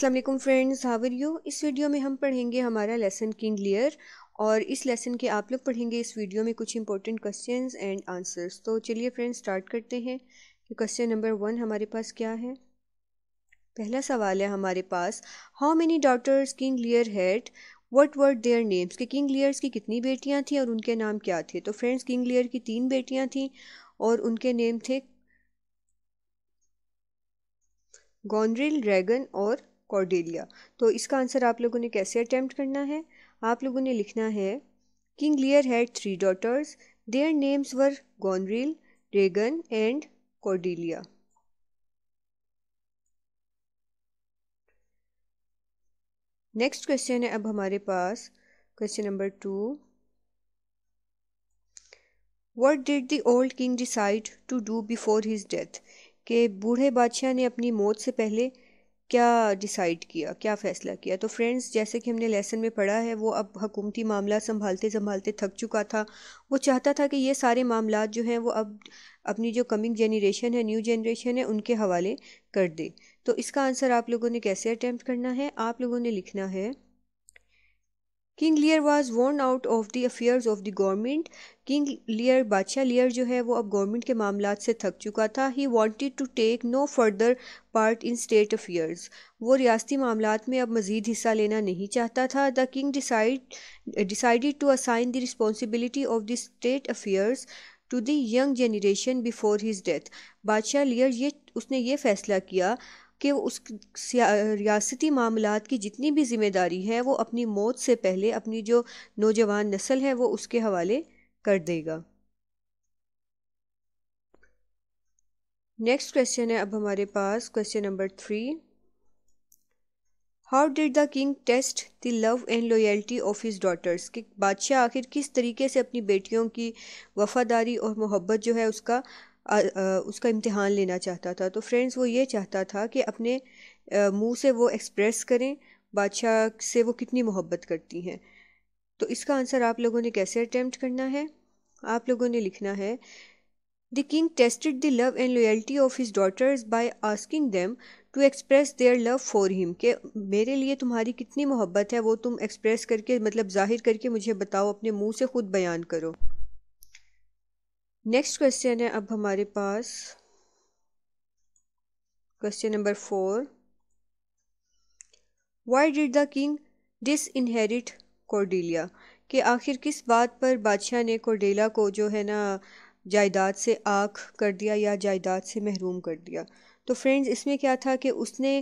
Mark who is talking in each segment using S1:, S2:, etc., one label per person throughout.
S1: अस्सलाम वालेकुम friends how are you इस वीडियो में हम पढ़ेंगे हमारा लेसन लियर और इस लेसन के आप लोग पढ़ेंगे इस वीडियो में कुछ इंपॉर्टेंट क्वेश्चंस एंड आंसर्स तो चलिए फ्रेंड्स स्टार्ट करते हैं कि क्वेश्चन नंबर वन हमारे पास क्या है पहला सवाल है हमारे पास how many daughters King Lear had what were their names के किंग लियर्स की कितनी बेटियाँ थीं और उनके नाम क्या थे तो फ्रेंड्स किंग लियर की तीन बेटियाँ थीं और उनके नेम थे गॉन्ड्रिल ड्रैगन और कॉर्डेलिया तो इसका आंसर आप लोगों ने कैसे अटैम्प्ट करना है आप लोगों ने लिखना है King Lear had three daughters their names were Goneril Regan and Cordelia next question है अब हमारे पास question number two what did the old king decide to do before his death के बूढ़े बादशाह ने अपनी मौत से पहले क्या डिसाइड किया क्या फ़ैसला किया तो फ्रेंड्स जैसे कि हमने लेसन में पढ़ा है वो अब हकूमती मामला संभालते संभालते थक चुका था वो चाहता था कि ये सारे मामला जो हैं वो अब अपनी जो कमिंग जनरेशन है न्यू जनरेशन है उनके हवाले कर दे तो इसका आंसर आप लोगों ने कैसे अटैम्प्ट करना है आप लोगों ने लिखना है King Lear was worn out of the affairs of the government King Lear बादशाह लियर जो है वो अब गवर्नमेंट के मामला से थक चुका था he wanted to take no further part in state affairs वो रियासती मामला में अब मज़ीद हिस्सा लेना नहीं चाहता था the king decided to assign the responsibility of the state affairs to the young generation before his death बादशाह लियर ये उसने ये फैसला किया कि उस रियासती मामला की जितनी भी ज़िम्मेदारी है वो अपनी मौत से पहले अपनी जो नौजवान नस्ल है वो उसके हवाले कर देगा नेक्स्ट क्वेश्चन है अब हमारे पास question number three how did the king test the love and loyalty of his daughters कि बादशाह आखिर किस तरीके से अपनी बेटियों की वफादारी और मोहब्बत जो है उसका उसका इम्तहान लेना चाहता था तो फ्रेंड्स वो ये चाहता था कि अपने मुंह से वो एक्सप्रेस करें बादशाह से वो कितनी मोहब्बत करती हैं तो इसका आंसर आप लोगों ने कैसे अटैम्प्ट करना है आप लोगों ने लिखना है the king tested the love and loyalty of his daughters by asking them to express their love for him के मेरे लिए तुम्हारी कितनी मोहब्बत है वो तुम एक्सप्रेस करके मतलब जाहिर करके मुझे बताओ अपने मुंह से खुद बयान करो नेक्स्ट क्वेश्चन है अब हमारे पास question number four why did the king disinherit Cordelia कि आखिर किस बात पर बादशाह ने कोर्डेला को जो है ना जायदाद से आख कर दिया या जायदाद से महरूम कर दिया तो फ्रेंड्स इसमें क्या था कि उसने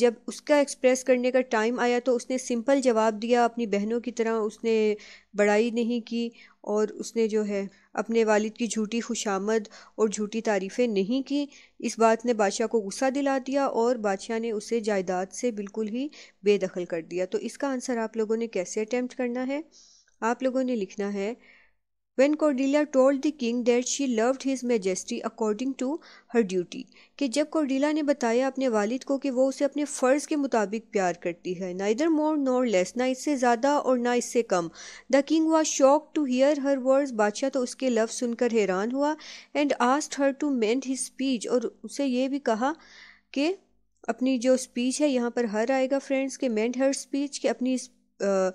S1: जब उसका एक्सप्रेस करने का टाइम आया तो उसने सिंपल जवाब दिया अपनी बहनों की तरह उसने बड़ाई नहीं की और उसने जो है अपने वालिद की झूठी खुशामद और झूठी तारीफ़ें नहीं की इस बात ने बादशाह को गुस्सा दिला दिया और बादशाह ने उसे जायदाद से बिल्कुल ही बेदखल कर दिया तो इसका आंसर आप लोगों ने कैसे अटैम्प्ट करना है आप लोगों ने लिखना है When Cordelia told the king that she loved his majesty according to her duty, कि जब कोर्डिला ने बताया अपने वालिद को कि वो उसे अपने फ़र्ज़ के मुताबिक प्यार करती है ना इधर मोर नॉर लेस ना इससे ज़्यादा और ना इससे कम the king was shock to hear her words बादशाह तो उसके लफ्ज़ सुनकर हैरान हुआ and asked her to mend his speech और उसे ये भी कहा कि अपनी जो स्पीच है यहाँ पर हर आएगा फ्रेंड्स के मेंड हर स्पीच कि अपनी इस, आ,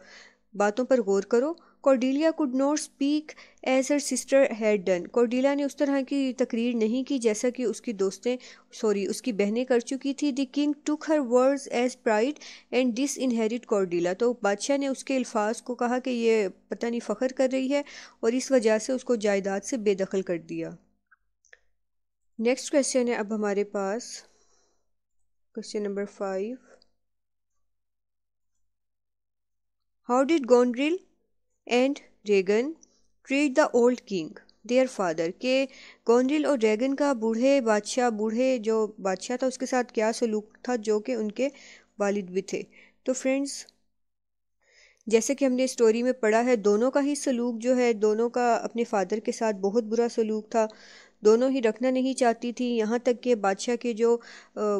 S1: बातों पर गौर करो Cordelia could not speak as her sister had done Cordelia ने उस तरह की तकरीर नहीं की जैसा कि उसकी दोस्तें सॉरी उसकी बहनें कर चुकी थी the king took her words as pride and disinherit Cordelia तो बादशाह ने उसके अल्फाज को कहा कि ये पता नहीं फ़ख्र कर रही है और इस वजह से उसको जायदाद से बेदखल कर दिया नेक्स्ट क्वेश्चन है अब हमारे पास question number five how did Goneril and Regan treat the old king dear father के गोंडिल और ड्रैगन का बूढ़े बादशाह बूढ़े जो बादशाह था उसके साथ क्या सलूक था जो कि उनके वालिद भी थे तो फ्रेंड्स जैसे कि हमने स्टोरी में पढ़ा है दोनों का ही सलूक जो है दोनों का अपने फादर के साथ बहुत बुरा सलूक था दोनों ही रखना नहीं चाहती थी यहाँ तक कि बादशाह के जो आ,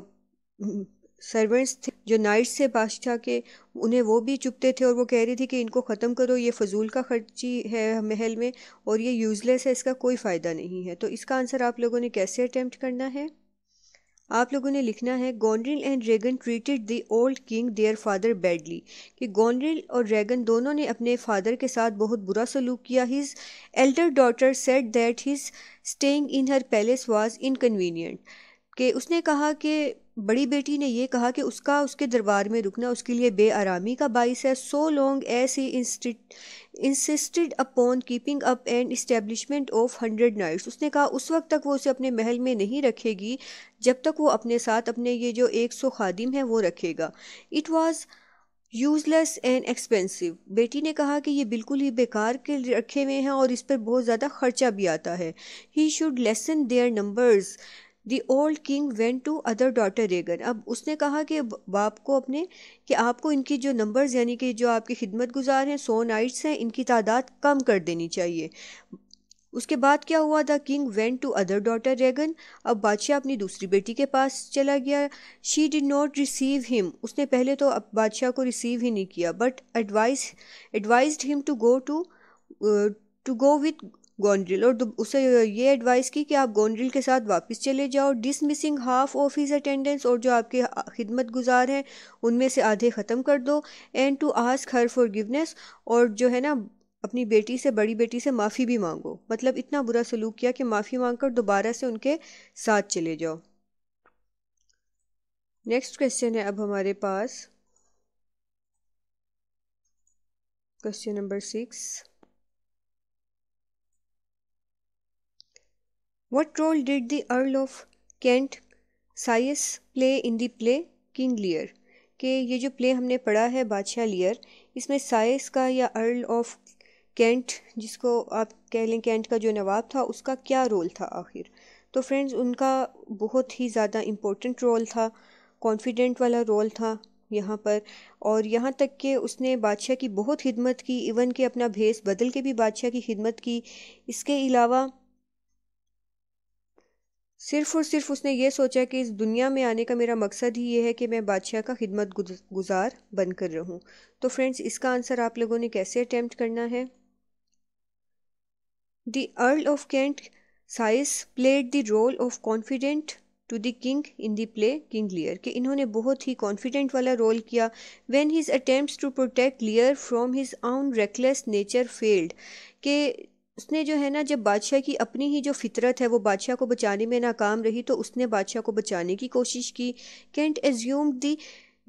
S1: सर्वेंट्स थे जो नाइट्स थे बादशाह के उन्हें वो भी चुपते थे और वो कह रही थी कि इनको ख़त्म करो ये फजूल का खर्ची है महल में और ये यूज़लेस है इसका कोई फ़ायदा नहीं है तो इसका आंसर आप लोगों ने कैसे अटैम्प्ट करना है आप लोगों ने लिखना है Goneril and Regan treated the old king their father badly कि गोंड्रिल और रेगन दोनों ने अपने फादर के साथ बहुत बुरा सलूक किया his elder daughter said that his staying in her palace was inconvenient कि उसने कहा कि बड़ी बेटी ने यह कहा कि उसका उसके दरबार में रुकना उसके लिए बेआरामी का बाइस है so long as he insisted upon keeping up and establishment of hundred knights उसने कहा उस वक्त तक वो उसे अपने महल में नहीं रखेगी जब तक वो अपने साथ अपने ये जो एक सौ खादिम है वो रखेगा it was useless and expensive बेटी ने कहा कि ये बिल्कुल ही बेकार के रखे हुए हैं और इस पर बहुत ज़्यादा खर्चा भी आता है he should lessen their numbers the old king went to other daughter Regan अब उसने कहा कि बाप को अपने कि आपको इनकी जो नंबर्स यानी कि जो आपकी खिदमत गुजार हैं सो नाइट्स हैं इनकी तादाद कम कर देनी चाहिए उसके बाद क्या हुआ the king went to other daughter Regan अब बादशाह अपनी दूसरी बेटी के पास चला गया she did not receive him उसने पहले तो अब बादशाह को रिसीव ही नहीं किया but advice advise him to go to to go with Goneril और उसे ये एडवाइस की कि आप गोंड्रिल के साथ वापस चले जाओ dismissing half of his attendance और जो आपके खिदमत गुजार हैं उनमें से आधे ख़त्म कर दो and to ask her forgiveness और जो है ना अपनी बेटी से बड़ी बेटी से माफ़ी भी मांगो मतलब इतना बुरा सलूक किया कि माफ़ी मांगकर दोबारा से उनके साथ चले जाओ नेक्स्ट क्वेश्चन है अब हमारे पास question number six What role did the Earl of Kent Sayes play in the play King Lear? कि ये जो प्ले हमने पढ़ा है बादशाह लियर इसमें साइस का या अर्ल ऑफ कैंट जिसको आप कह लें कैंट का जो नवाब था उसका क्या रोल था आखिर तो फ्रेंड्स उनका बहुत ही ज़्यादा इम्पोर्टेंट रोल था कॉन्फिडेंट वाला रोल था यहाँ पर और यहाँ तक कि उसने बादशाह की बहुत खिदमत की इवन कि अपना भेस बदल के भी बादशाह की खिदमत की इसके अलावा सिर्फ़ और सिर्फ उसने ये सोचा कि इस दुनिया में आने का मेरा मकसद ही ये है कि मैं बादशाह का खिदमत गुजार बन कर रहूँ तो फ्रेंड्स इसका आंसर आप लोगों ने कैसे अटैम्प्ट करना है the Earl of Kent says played the role of confident to the king in the play King Lear कि इन्होंने बहुत ही कॉन्फिडेंट वाला रोल किया when his attempt to protect Lear from his own reckless nature failed के उसने जो है ना जब बादशाह की अपनी ही जो फितरत है वो बादशाह को बचाने में नाकाम रही तो उसने बादशाह को बचाने की कोशिश की Kent assume the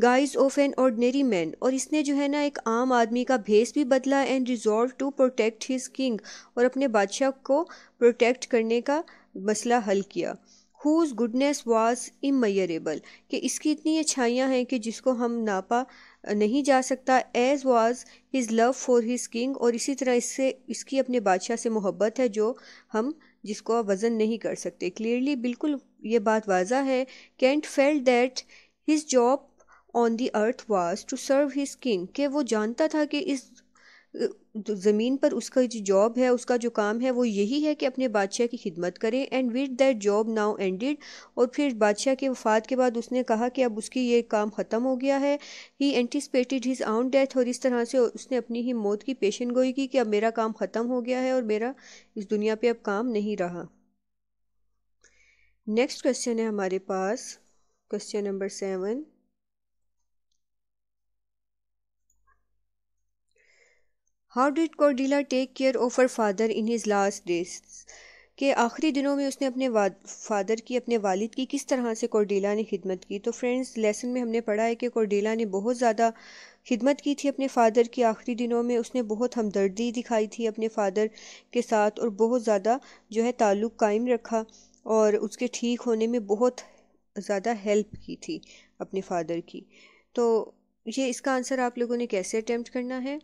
S1: guise of an ordinary man और इसने जो है ना एक आम आदमी का भेस भी बदला and resolve to protect his king और अपने बादशाह को प्रोटेक्ट करने का मसला हल किया हुज़ गुडनेस वॉज इमेयरेबल कि इसकी इतनी अच्छाइयाँ हैं कि जिसको हम नापा नहीं जा सकता as was his love for his king और इसी तरह इससे इसकी अपने बादशाह से मोहब्बत है जो हम जिसको वज़न नहीं कर सकते क्लियरली बिल्कुल ये बात वाजा है Kent felt that his job on the earth was to serve his king के वो जानता था कि इस तो ज़मीन पर उसका जो जॉब है उसका जो काम है वो यही है कि अपने बादशाह की खिदमत करें and with that job now ended और फिर बादशाह के वफात के बाद उसने कहा कि अब उसकी ये काम ख़त्म हो गया है ही एंटिसपेटेड हिज आउन डेथ और इस तरह से उसने अपनी ही मौत की पेशन गोई की कि अब मेरा काम ख़त्म हो गया है और मेरा इस दुनिया पर अब काम नहीं रहा नेक्स्ट क्वेश्चन है हमारे पास question number seven how did Cordelia take care of her father in his last days के आखिरी दिनों में उसने अपने फादर की अपने वालिद की किस तरह से कॉर्डिला ने खिदमत की तो फ्रेंड्स लेसन में हमने पढ़ा है कि कॉर्डिला ने बहुत ज़्यादा खिदमत की थी अपने फ़ादर की आखिरी दिनों में उसने बहुत हमदर्दी दिखाई थी अपने फ़ादर के साथ और बहुत ज़्यादा जो है ताल्लुक़ कायम रखा और उसके ठीक होने में बहुत ज़्यादा हेल्प की थी अपने फ़ादर की तो ये इसका आंसर आप लोगों ने कैसे अटैम्प्ट करना है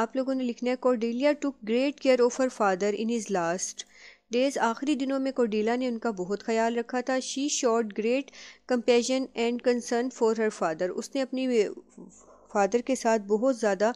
S1: आप लोगों ने लिखना है Cordelia took great care of her father in his last days आखिरी दिनों में कोर्डेला ने उनका बहुत ख्याल रखा था she showed great compassion and concern for her father उसने अपनी फादर के साथ बहुत ज़्यादा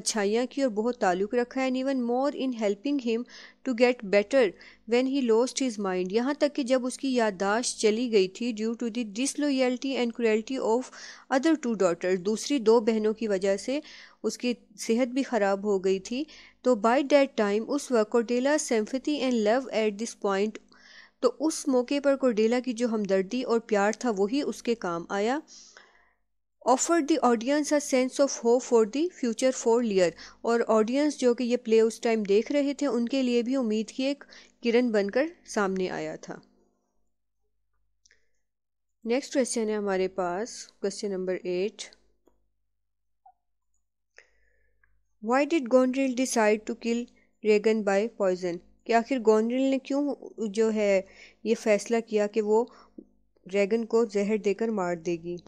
S1: अच्छाइयाँ की और बहुत ताल्लुक़ रखा है and even more in helping him to get better when he lost his mind यहाँ तक कि जब उसकी याददाश्त चली गई थी due to the disloyalty and cruelty of other two daughter दूसरी दो बहनों की वजह से उसकी सेहत भी ख़राब हो गई थी तो बाई डैट टाइम उस वक्त Cordelia sympathy and love at this point तो उस मौके पर कोडेला की जो हमदर्दी और प्यार था वही उसके काम आया offer the audience a sense of hope for the future for Lear और ऑडियंस जो कि ये प्ले उस टाइम देख रहे थे उनके लिए भी उम्मीद की एक किरण बनकर सामने आया था नेक्स्ट क्वेश्चन है हमारे पास question number eight why did Goneril decide to kill Regan by poison कि आखिर गोंड्रिल ने क्यों जो है ये फैसला किया कि वो रेगन को जहर देकर मार देगी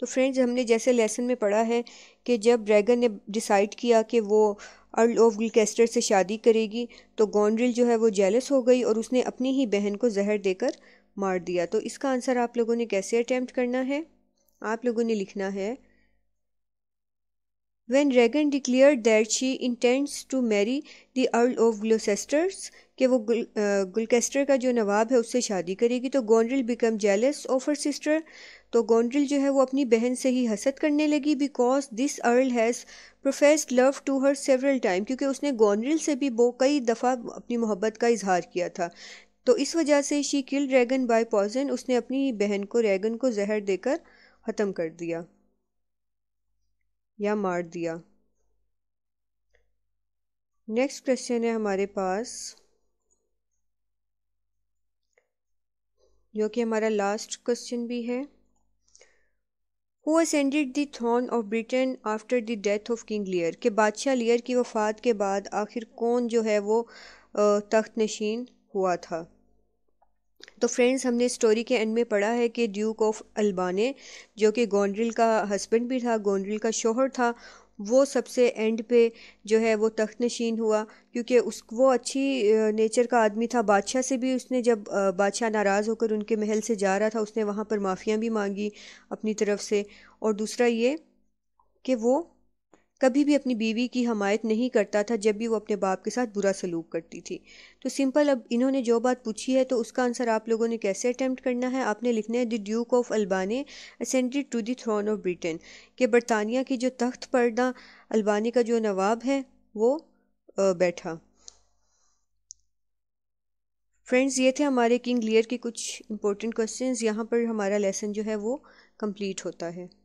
S1: तो फ्रेंड्स हमने जैसे लेसन में पढ़ा है कि जब ड्रैगन ने डिसाइड किया कि वो अर्ल ऑफ गुलकेस्टर से शादी करेगी तो गॉन्ड्रिल जो है वो जेलस हो गई और उसने अपनी ही बहन को जहर देकर मार दिया तो इसका आंसर आप लोगों ने कैसे अटैम्प्ट करना है आप लोगों ने लिखना है when Regan declared that she intends to marry the Earl of Gloucester के वो गुलकेस्टर का जो नवाब है उससे शादी करेगी तो Goneril become jealous of her sister तो गोंड्रिल जो है वो अपनी बहन से ही हसद करने लगी because this Earl has professed love to her several time क्योंकि उसने गोंड्रिल से भी वो कई दफ़ा अपनी मोहब्बत का इजहार किया था तो इस वजह से she kill dragon by poison उसने अपनी बहन को रैगन को जहर देकर ख़त्म कर दिया या मार दिया नेक्स्ट क्वेश्चन है हमारे पास जो कि हमारा लास्ट क्वेश्चन भी है who ascended the throne of Britain after the death of King Lear के बादशाह लियर की वफात के बाद आखिर कौन जो है वो तख्त नशीन हुआ था तो फ्रेंड्स हमने स्टोरी के एंड में पढ़ा है कि ड्यूक ऑफ अल्बाने जो कि गोंड्रिल का हस्बैंड भी था गोंड्रिल का शोहर था वो सबसे एंड पे जो है वो तख्त नशीन हुआ क्योंकि उस वो अच्छी नेचर का आदमी था बादशाह से भी उसने जब बादशाह नाराज़ होकर उनके महल से जा रहा था उसने वहाँ पर माफ़ियाँ भी मांगी अपनी तरफ से और दूसरा ये कि वो कभी भी अपनी बीवी की हमायत नहीं करता था जब भी वो अपने बाप के साथ बुरा सलूक करती थी तो सिंपल अब इन्होंने जो बात पूछी है तो उसका आंसर आप लोगों ने कैसे अटैम्प्ट करना है आपने लिखना है the Duke of Albany ascended to the throne of Britain कि बरतानिया की जो तख्त पर्दा अल्बानी का जो नवाब है वो बैठा फ्रेंड्स ये थे हमारे किंग लियर के कुछ इंपॉर्टेंट क्वेश्चंस यहाँ पर हमारा लेसन जो है वो कंप्लीट होता है